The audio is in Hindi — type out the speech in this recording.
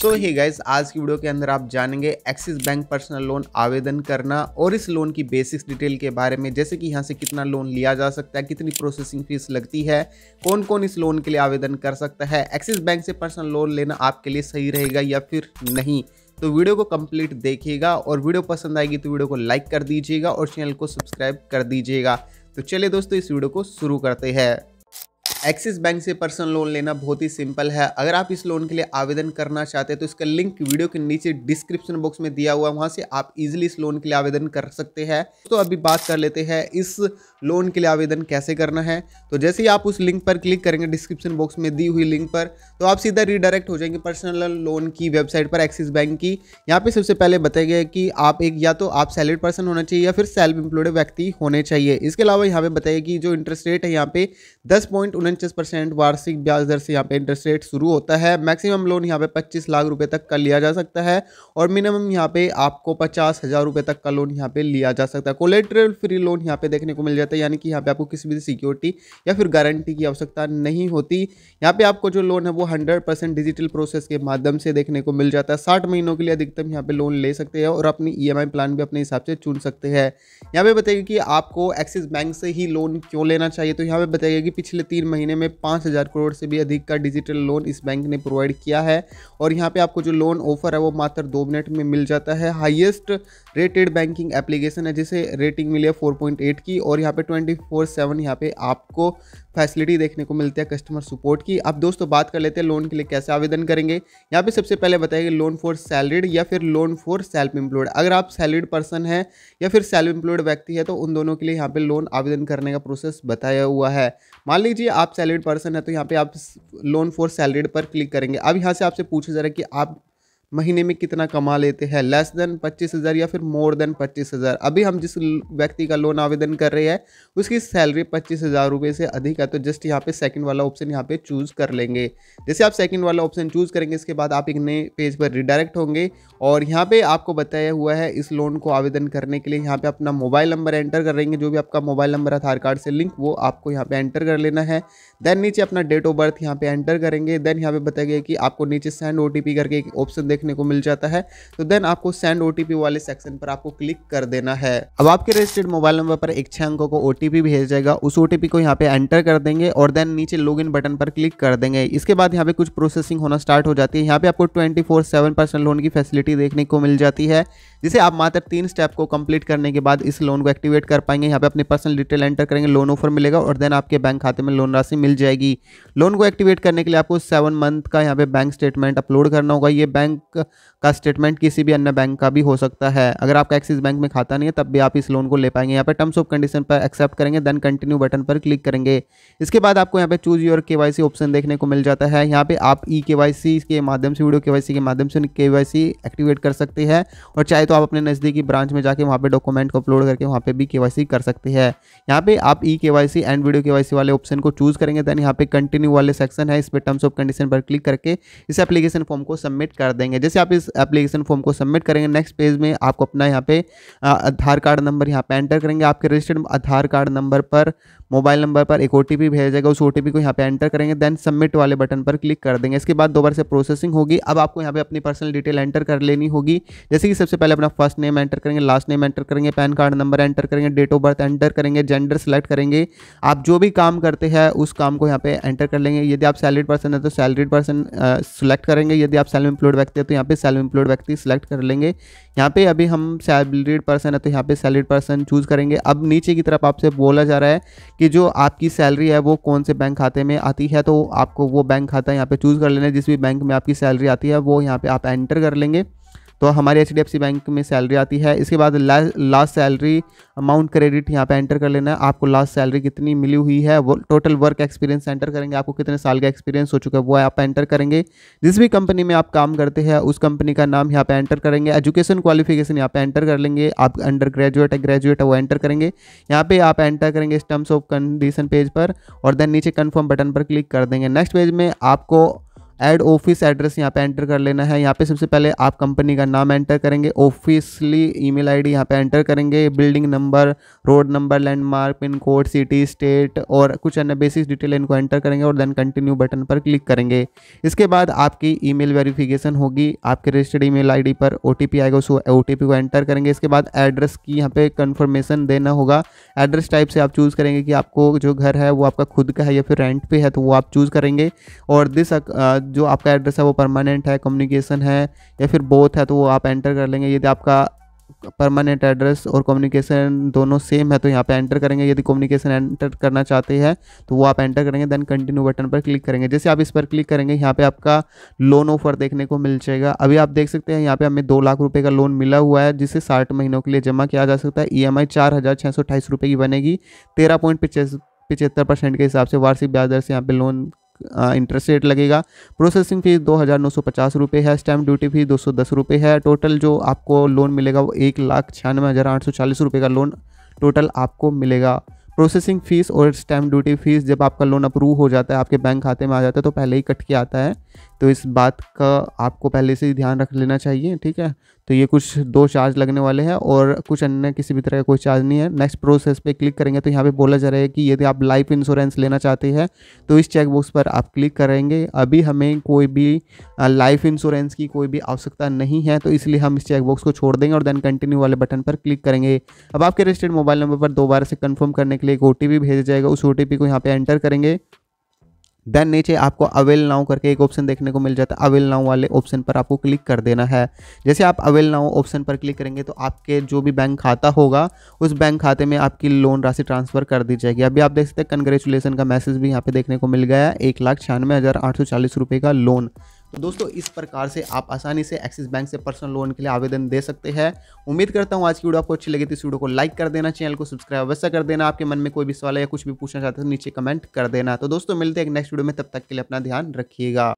सो ही गाइज आज की वीडियो के अंदर आप जानेंगे एक्सिस बैंक पर्सनल लोन आवेदन करना और इस लोन की बेसिक्स डिटेल के बारे में जैसे कि यहाँ से कितना लोन लिया जा सकता है कितनी प्रोसेसिंग फीस लगती है कौन कौन इस लोन के लिए आवेदन कर सकता है एक्सिस बैंक से पर्सनल लोन लेना आपके लिए सही रहेगा या फिर नहीं तो वीडियो को कंप्लीट देखिएगा और वीडियो पसंद आएगी तो वीडियो को लाइक कर दीजिएगा और चैनल को सब्सक्राइब कर दीजिएगा तो चलिए दोस्तों इस वीडियो को शुरू करते हैं एक्सिस बैंक से पर्सनल लोन लेना बहुत ही सिंपल है अगर आप इस लोन के लिए आवेदन करना चाहते हैं तो इसका लिंक वीडियो के नीचे डिस्क्रिप्शन बॉक्स में दिया हुआ है वहाँ से आप इजिली इस लोन के लिए आवेदन कर सकते हैं तो अभी बात कर लेते हैं इस लोन के लिए आवेदन कैसे करना है तो जैसे ही आप उस लिंक पर क्लिक करेंगे डिस्क्रिप्शन बॉक्स में दी हुई लिंक पर तो आप सीधा रिडायरेक्ट हो जाएंगे पर्सनल लोन की वेबसाइट पर एक्सिस बैंक की यहाँ पे सबसे पहले बताया गया कि आप एक या तो आप सैलरीड पर्सन होना चाहिए या फिर सेल्फ एम्प्लॉयड व्यक्ति होने चाहिए इसके अलावा यहाँ पे बताया कि जो इंटरेस्ट रेट है यहाँ पे दस पॉइंट उनचास परसेंट वार्षिक ब्याज दर से यहाँ पे इंटरेस्ट रेट शुरू होता है मैक्सिमम लोन यहाँ पे पच्चीस लाख रुपए तक का लिया जा सकता है और मिनिमम यहाँ पे आपको पचास हज़ार रुपये तक का लोन यहाँ पे लिया जा सकता है कोलेट्रल फ्री लोन यहाँ पे देखने को मिल जाता है यानी कि यहाँ पे आपको किसी भी सिक्योरिटी या फिर गारंटी की आवश्यकता नहीं होती यहाँ पे आपको जो लोन है वो हंड्रेड डिजिटल प्रोसेस के माध्यम से देखने को मिल जाता है साठ महीनों के लिए अधिकतम यहाँ पे लोन ले सकते हैं और अपनी ई प्लान भी अपने हिसाब से चुन सकते हैं यहाँ पे बताइए कि आपको एक्सिस बैंक से ही लोन क्यों लेना चाहिए तो यहाँ पे बताइए कि पिछले तीन महीने महीने में पाँच हज़ार करोड़ से भी अधिक का डिजिटल लोन इस बैंक ने प्रोवाइड किया है और यहाँ पे आपको जो लोन ऑफर है वो मात्र दो मिनट में मिल जाता है हाईएस्ट रेटेड बैंकिंग एप्लीकेशन है जिसे रेटिंग मिली है 4.8 की और यहाँ पे 24/7 फोर यहाँ पे आपको फैसिलिटी देखने को मिलती है कस्टमर सपोर्ट की अब दोस्तों बात कर लेते हैं लोन के लिए कैसे आवेदन करेंगे यहाँ पे सबसे पहले बताएंगे लोन फॉर सैलरीड या फिर लोन फॉर सेल्फ एम्प्लॉयड अगर आप सैलरीड पर्सन हैं या फिर सेल्फ एम्प्लॉयड व्यक्ति है तो उन दोनों के लिए यहाँ पे लोन आवेदन करने का प्रोसेस बताया हुआ है मान लीजिए आप सैलरीड पर्सन है तो यहाँ पे आप लोन फॉर सैलरीड पर क्लिक करेंगे अब यहाँ से आपसे पूछा जा रहा है कि आप महीने में कितना कमा लेते हैं लेस देन पच्चीस हज़ार या फिर मोर देन पच्चीस हज़ार अभी हम जिस व्यक्ति का लोन आवेदन कर रहे हैं उसकी सैलरी पच्चीस हज़ार रुपये से अधिक है तो जस्ट यहाँ पे सेकंड वाला ऑप्शन यहाँ पे चूज़ कर लेंगे जैसे आप सेकंड वाला ऑप्शन चूज़ करेंगे इसके बाद आप एक नए पेज पर रिडायरेक्ट होंगे और यहाँ पर आपको बताया हुआ है इस लोन को आवेदन करने के लिए यहाँ पर अपना मोबाइल नंबर एंटर कर लेंगे जो भी आपका मोबाइल नंबर आधार कार्ड से लिंक वो आपको यहाँ पर एंटर कर लेना है देन नीचे अपना डेट ऑफ बर्थ यहाँ पर एंटर करेंगे देन यहाँ पर बताया गया कि आपको नीचे सेंड ओ करके एक ऑप्शन देख देखने को मिल जाता है तो देन आपको सेंड ओ वाले सेक्शन पर आपको क्लिक कर देना है अब आपके रजिस्टर्ड मोबाइल नंबर पर एक छह अंकों को ओ भेज जाएगा उस ओ को यहाँ पे एंटर कर देंगे और देन नीचे लॉग बटन पर क्लिक कर देंगे इसके बाद यहाँ पे कुछ प्रोसेसिंग होना स्टार्ट हो जाती है यहाँ पे आपको twenty four seven percent loan की फैसिलिटी देखने को मिल जाती है जिसे आप मात्र तीन स्टेप को कंप्लीट करने के बाद इस लोन को एक्टिवेट कर पाएंगे यहाँ पे अपनी पर्सनल डिटेल एंटर करेंगे लोन ऑफर मिलेगा और देन आपके बैंक खाते में लोन राशि मिल जाएगी लोन को एक्टिवेट करने के लिए आपको सेवन मंथ का यहाँ पे बैंक स्टेटमेंट अपलोड करना होगा ये बैंक का स्टेटमेंट किसी भी अन्य बैंक का भी हो सकता है अगर आपका एक्सिस बैंक में खाता नहीं है तब भी आप इस लोन को ले पाएंगे यहाँ पर टर्म्स ऑफ कंडीशन पर एक्सेप्ट करेंगे देन कंटिन्यू बटन पर क्लिक करेंगे इसके बाद आपको यहाँ पे चूज योर के ऑप्शन देखने को मिल जाता है यहाँ पे आप ई के के माध्यम से वीडियो के के माध्यम से के एक्टिवेट कर सकते हैं और चाहे तो आप अपने नज़दीकी ब्रांच में जाके वहाँ पर डॉक्यूमेंट को अपलोड करके वहाँ पर भी के कर सकते हैं यहाँ पे आप ई के एंड वीडियो के वाले ऑप्शन को चूज़ करेंगे देन यहाँ पे कंटिन्यू वाले सेक्शन है इस पर टर्म्स ऑफ कंडीशन पर क्लिक करके इस एप्लीकेशन फॉर्म को सबमिट कर देंगे जैसे आप इस एप्लीकेशन फॉर्म को सबमिट करेंगे नेक्स्ट पेज में आपको अपना यहाँ पे आधार कार्ड नंबर यहाँ पे एंटर करेंगे आपके रजिस्टर्ड आधार कार्ड नंबर पर मोबाइल नंबर पर एक ओ टी भेजा जाएगा उस ओ को यहाँ पे एंटर करेंगे देन सबमिट वाले बटन पर क्लिक कर देंगे इसके बाद दोबारा से प्रोसेसिंग होगी अब आपको यहाँ पे अपनी पर्सनल डिटेल एंटर कर लेनी होगी जैसे कि सबसे पहले अपना फर्स्ट नेम एंटर करेंगे लास्ट नेम एंटर करेंगे पैन कार्ड नंबर एंटर करेंगे डेट ऑफ बर्थ एंटर करेंगे जेंडर सेलेक्ट करेंगे आप जो भी काम करते हैं उस काम को यहाँ पे एंटर कर लेंगे यदि आप सैलरीड पर्सन है तो सैलरीड पर्सन सेलेक्ट करेंगे यदि आप सेल्फ एम्प्लॉयड व्यक्ति है तो तो यहाँ पे सेल्फ एम्प्लॉयड व्यक्ति सेलेक्ट कर लेंगे यहाँ पे अभी हम सैलरीड पर्सन है तो यहाँ पे सैलरीड पर्सन चूज़ करेंगे अब नीचे की तरफ आपसे बोला जा रहा है कि जो आपकी सैलरी है वो कौन से बैंक खाते में आती है तो आपको वो बैंक खाता यहाँ पे चूज़ कर लेना जिस भी बैंक में आपकी सैलरी आती है वो यहाँ पे आप एंटर कर लेंगे तो हमारे एच बैंक में सैलरी आती है इसके बाद लास्ट सैलरी अमाउंट क्रेडिट यहाँ पे एंटर कर लेना है आपको लास्ट सैलरी कितनी मिली हुई है वो टोटल वर्क एक्सपीरियंस एंटर करेंगे आपको कितने साल का एक्सपीरियंस हो चुका है वो आप एंटर करेंगे जिस भी कंपनी में आप काम करते हैं उस कंपनी का नाम यहाँ पे एंटर करेंगे एजुकेशन क्वालिफिकेशन यहाँ पे एंटर कर लेंगे आप अंडर ग्रेजुएट है ग्रेजुएट है वो एंटर करेंगे यहाँ पर आप एंटर करेंगे इस टर्म्स ऑफ कंडीशन पेज पर और देन नीचे कन्फर्म बटन पर क्लिक कर देंगे नेक्स्ट पेज में आपको ऐड ऑफिस एड्रेस यहाँ पे एंटर कर लेना है यहाँ पे सबसे पहले आप कंपनी का नाम एंटर करेंगे ऑफिसली ईमेल आईडी डी यहाँ पर एंटर करेंगे building number road number landmark pin code city state और कुछ अन्य बेसिक डिटेल इनको एंटर करेंगे और देन कंटिन्यू बटन पर क्लिक करेंगे इसके बाद आपकी मेल वेरिफिकेशन होगी आपके रजिस्टर्ड आई डी पर पी आएगा टी पी को एंटर करेंगे इसके बाद एड्रेस की यहाँ पर कन्फर्मेशन देना होगा एड्रेस टाइप से आप चूज़ करेंगे कि आपको जो घर है वो आपका खुद का है या फिर रेंट पे है तो वो आप चूज़ करेंगे और दिस जो आपका एड्रेस है वो परमानेंट है कम्युनिकेशन है या फिर बोथ है तो वो आप एंटर कर लेंगे यदि आपका परमानेंट एड्रेस और कम्युनिकेशन दोनों सेम है तो यहाँ पे एंटर करेंगे यदि कम्युनिकेशन एंटर करना चाहते हैं तो वो आप एंटर करेंगे देन कंटिन्यू बटन पर क्लिक करेंगे जैसे आप इस पर क्लिक करेंगे यहाँ पे आपका लोन ऑफर देखने को मिल जाएगा अभी आप देख सकते हैं यहाँ पे हमें दो लाख रुपये का लोन मिला हुआ है जिसे साठ महीनों के लिए जमा किया जा सकता है ई एम आई चार हज़ार छः सौ रुपये की बनेगी तेरह पॉइंट पचहत्तर परसेंट के हिसाब से वार्षिक ब्याज दर से यहाँ पे लोन इंटरेस्ट रेट लगेगा प्रोसेसिंग फ़ीस दो हज़ार नौ सौ पचास रुपये है स्टैम्प ड्यूटी फ़ीस दो सौ दस रुपये है टोटल जो आपको लोन मिलेगा वो एक लाख छियानवे हज़ार आठ सौ चालीस रुपये का लोन टोटल आपको मिलेगा प्रोसेसिंग फ़ीस और स्टैम्प ड्यूटी फ़ीस जब आपका लोन अप्रूव हो जाता है आपके बैंक खाते में आ जाता है तो पहले ही कट के आता है तो इस बात का आपको पहले से ही ध्यान रख लेना चाहिए ठीक है तो ये कुछ दो चार्ज लगने वाले हैं और कुछ अन्य किसी भी तरह का कोई चार्ज नहीं है नेक्स्ट प्रोसेस पे क्लिक करेंगे तो यहाँ पे बोला जा रहा है कि यदि आप लाइफ इंश्योरेंस लेना चाहते हैं तो इस चेकबॉक्स पर आप क्लिक करेंगे अभी हमें कोई भी लाइफ इंश्योरेंस की कोई भी आवश्यकता नहीं है तो इसलिए हम इस चेकबॉक्स को छोड़ देंगे और देन कंटिन्यू वाले बटन पर क्लिक करेंगे अब आपके रजिस्टर्ड मोबाइल नंबर पर दोबारा से कन्फर्म करने के लिए एक ओ भेजा जाएगा उस ओ को यहाँ पर एंटर करेंगे देन नीचे आपको अवेल नाउ करके एक ऑप्शन देखने को मिल जाता है अवेल नाउ वाले ऑप्शन पर आपको क्लिक कर देना है जैसे आप अवेल नाउ ऑप्शन पर क्लिक करेंगे तो आपके जो भी बैंक खाता होगा उस बैंक खाते में आपकी लोन राशि ट्रांसफ़र कर दी जाएगी अभी आप देख सकते हैं कंग्रेचुलेसन का मैसेज भी यहाँ पे देखने को मिल गया है एक लाख छियानवे हज़ार आठ सौ चालीस रुपये का लोन तो दोस्तों इस प्रकार से आप आसानी से एक्सिस बैंक से पर्सनल लोन के लिए आवेदन दे सकते हैं उम्मीद करता हूँ आज की वीडियो आपको अच्छी लगी तो इस वीडियो को लाइक कर देना चैनल को सब्सक्राइब अवश्य कर देना आपके मन में कोई भी सवाल या कुछ भी पूछना चाहते हैं तो नीचे कमेंट कर देना तो दोस्तों मिलते हैं नेक्स्ट वीडियो में तब तक के लिए अपना ध्यान रखिएगा